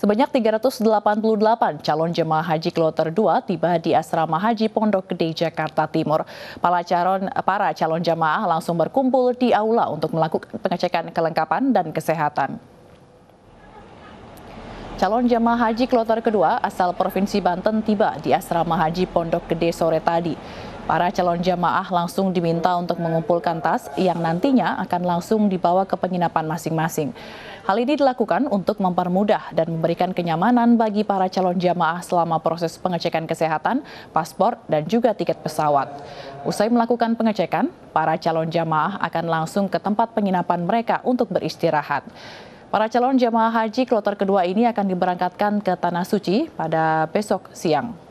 Sebanyak 388 calon jemaah haji kloter 2 tiba di Asrama Haji Pondok Gede, Jakarta Timur. Para calon, para calon jemaah langsung berkumpul di aula untuk melakukan pengecekan kelengkapan dan kesehatan. Calon jemaah haji kloter kedua asal Provinsi Banten tiba di Asrama Haji Pondok Gede sore tadi. Para calon jamaah langsung diminta untuk mengumpulkan tas yang nantinya akan langsung dibawa ke penginapan masing-masing. Hal ini dilakukan untuk mempermudah dan memberikan kenyamanan bagi para calon jamaah selama proses pengecekan kesehatan, paspor, dan juga tiket pesawat. Usai melakukan pengecekan, para calon jamaah akan langsung ke tempat penginapan mereka untuk beristirahat. Para calon jamaah haji kloter kedua ini akan diberangkatkan ke Tanah Suci pada besok siang.